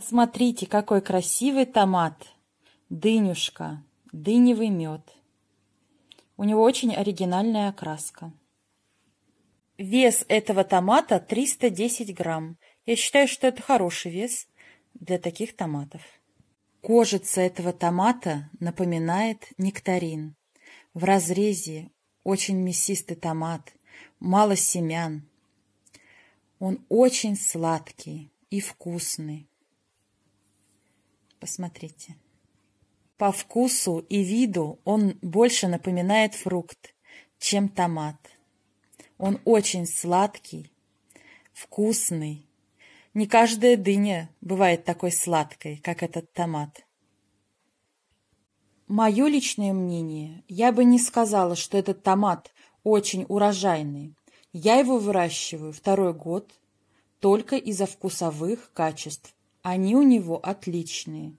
Смотрите, какой красивый томат! Дынюшка, дыневый мед. У него очень оригинальная окраска. Вес этого томата 310 грамм. Я считаю, что это хороший вес для таких томатов. Кожица этого томата напоминает нектарин. В разрезе очень мясистый томат, мало семян. Он очень сладкий и вкусный посмотрите. По вкусу и виду он больше напоминает фрукт, чем томат. Он очень сладкий, вкусный. Не каждая дыня бывает такой сладкой, как этот томат. Мое личное мнение, я бы не сказала, что этот томат очень урожайный. Я его выращиваю второй год только из-за вкусовых качеств они у него отличные.